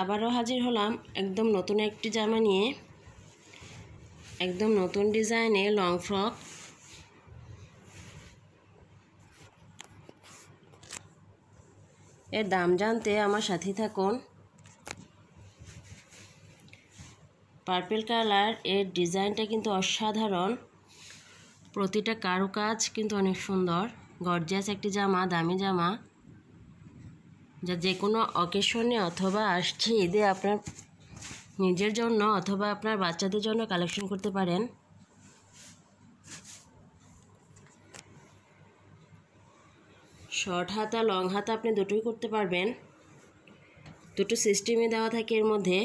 আবারও হাজির হলাম একদম নতুন একটি জামা নিয়ে একদম নতুন ডিজাইনে লং ফ্রক এর দাম জানতে আমার সাথে থাকুন পার্পেল কালার এর ডিজাইনটা কিন্তু অসাধারণ প্রতিটা কারুকাজ কিন্তু অনেক সুন্দর গর্জিয়াস একটি জামা দামি জামা যা যে কোনো অকেশনে অথবা আসছে ঈদে আপনার নিজের জন্য অথবা আপনার বাচ্চাদের জন্য কালেকশন করতে পারেন শর্ট হাতা লং হাতা আপনি দুটোই করতে পারবেন দুটো সিস্টেমে দেওয়া থাকে এর মধ্যে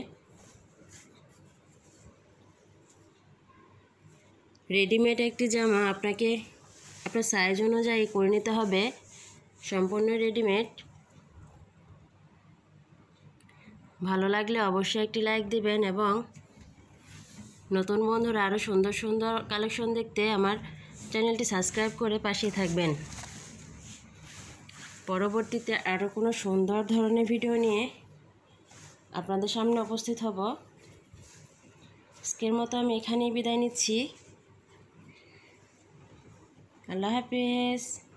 রেডিমেড একটি জামা আপনাকে আপনার সাইজ অনুযায়ী করে নিতে হবে সম্পূর্ণ রেডিমেড ভালো লাগলে অবশ্যই একটি লাইক দেবেন এবং নতুন বন্ধুর আরও সুন্দর সুন্দর কালেকশন দেখতে আমার চ্যানেলটি সাবস্ক্রাইব করে পাশেই থাকবেন পরবর্তীতে আরও কোনো সুন্দর ধরনের ভিডিও নিয়ে আপনাদের সামনে উপস্থিত হব আজকের মতো আমি এখানেই বিদায় নিচ্ছি আল্লাহ হাফিজ